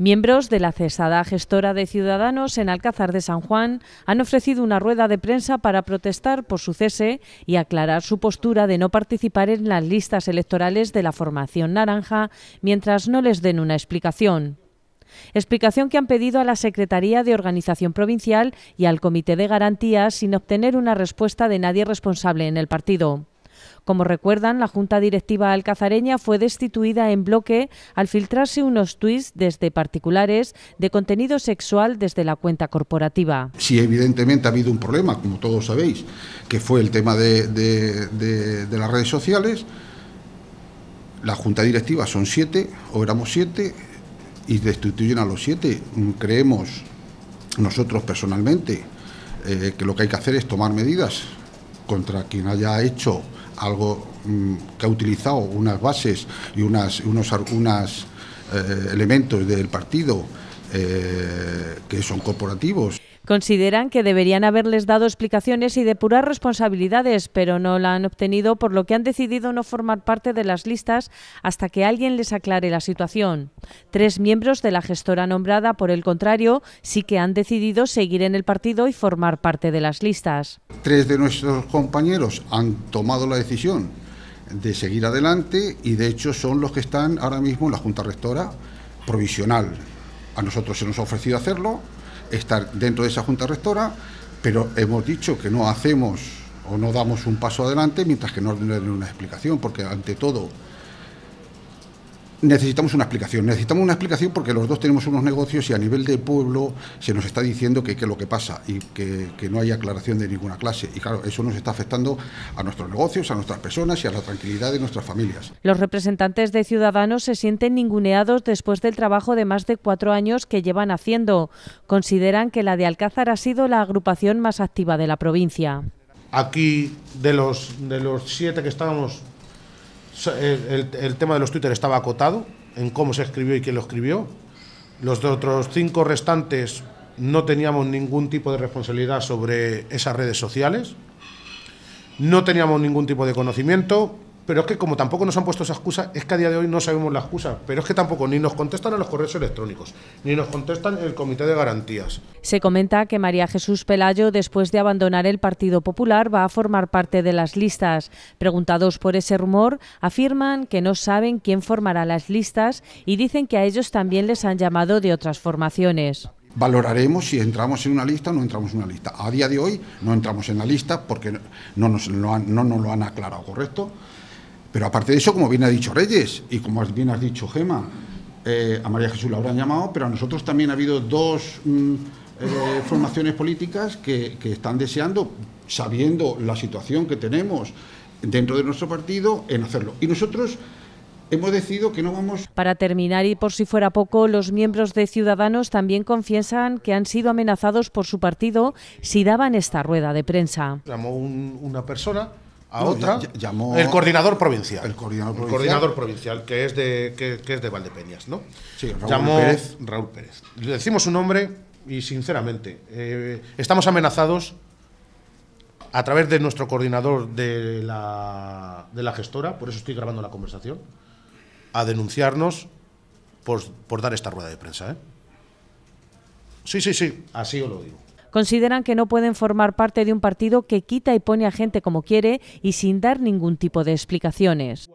Miembros de la cesada gestora de Ciudadanos en Alcázar de San Juan han ofrecido una rueda de prensa para protestar por su cese y aclarar su postura de no participar en las listas electorales de la formación naranja mientras no les den una explicación. Explicación que han pedido a la Secretaría de Organización Provincial y al Comité de Garantías sin obtener una respuesta de nadie responsable en el partido. Como recuerdan, la Junta Directiva alcazareña fue destituida en bloque al filtrarse unos tuits desde particulares de contenido sexual desde la cuenta corporativa. Si evidentemente ha habido un problema, como todos sabéis, que fue el tema de, las redes sociales, la Junta Directiva son siete, o éramos siete, y destituyen a los siete. Creemos nosotros personalmente eh, que lo que hay que hacer es tomar medidas contra quien haya hecho algo mm, que ha utilizado unas bases y unas, unos eh, elementos del partido eh, que son corporativos Consideran que deberían haberles dado explicaciones y depurar responsabilidades, pero no la han obtenido, por lo que han decidido no formar parte de las listas hasta que alguien les aclare la situación. Tres miembros de la gestora nombrada, por el contrario, sí que han decidido seguir en el partido y formar parte de las listas. Tres de nuestros compañeros han tomado la decisión de seguir adelante y de hecho son los que están ahora mismo en la Junta Rectora provisional. A nosotros se nos ha ofrecido hacerlo, estar dentro de esa junta rectora, pero hemos dicho que no hacemos o no damos un paso adelante mientras que no den una explicación, porque ante todo necesitamos una explicación. Necesitamos una explicación porque los dos tenemos unos negocios y a nivel de pueblo se nos está diciendo que, es lo que pasa y que, no hay aclaración de ninguna clase. Y claro, eso nos está afectando a nuestros negocios, a nuestras personas y a la tranquilidad de nuestras familias. Los representantes de Ciudadanos se sienten ninguneados después del trabajo de más de cuatro años que llevan haciendo. Consideran que la de Alcázar ha sido la agrupación más activa de la provincia. Aquí, de los, de los siete que estábamos, el, tema de los Twitter estaba acotado en cómo se escribió y quién lo escribió. Los otros cinco restantes no teníamos ningún tipo de responsabilidad sobre esas redes sociales. No teníamos ningún tipo de conocimiento pero es que como tampoco nos han puesto esa excusa, es que a día de hoy no sabemos la excusa, pero es que tampoco ni nos contestan a los correos electrónicos, ni nos contestan el Comité de Garantías. Se comenta que María Jesús Pelayo, después de abandonar el Partido Popular, va a formar parte de las listas. Preguntados por ese rumor, afirman que no saben quién formará las listas y dicen que a ellos también les han llamado de otras formaciones valoraremos si entramos en una lista o no entramos en una lista. A día de hoy no entramos en la lista porque no nos lo han, no lo han aclarado, ¿correcto? Pero aparte de eso, como bien ha dicho Reyes y como bien has dicho Gema, eh, a María Jesús la habrán llamado, pero a nosotros también ha habido dos mm, eh, formaciones políticas que, están deseando, sabiendo la situación que tenemos dentro de nuestro partido, en hacerlo. Y nosotros hemos decidido que no vamos. Para terminar, y por si fuera poco, los miembros de Ciudadanos también confiesan que han sido amenazados por su partido si daban esta rueda de prensa. Llamó una persona a otra. Llamó el coordinador provincial. El coordinador provincial. que es de, es de Valdepeñas, ¿no? Sí, Raúl llamó Pérez. Raúl Pérez. Le decimos su nombre y, sinceramente, eh, estamos amenazados a través de nuestro coordinador de la, gestora, por eso estoy grabando la conversación, a denunciarnos por, dar esta rueda de prensa. ¿eh? Sí, sí, sí, así os lo digo. Consideran que no pueden formar parte de un partido que quita y pone a gente como quiere y sin dar ningún tipo de explicaciones.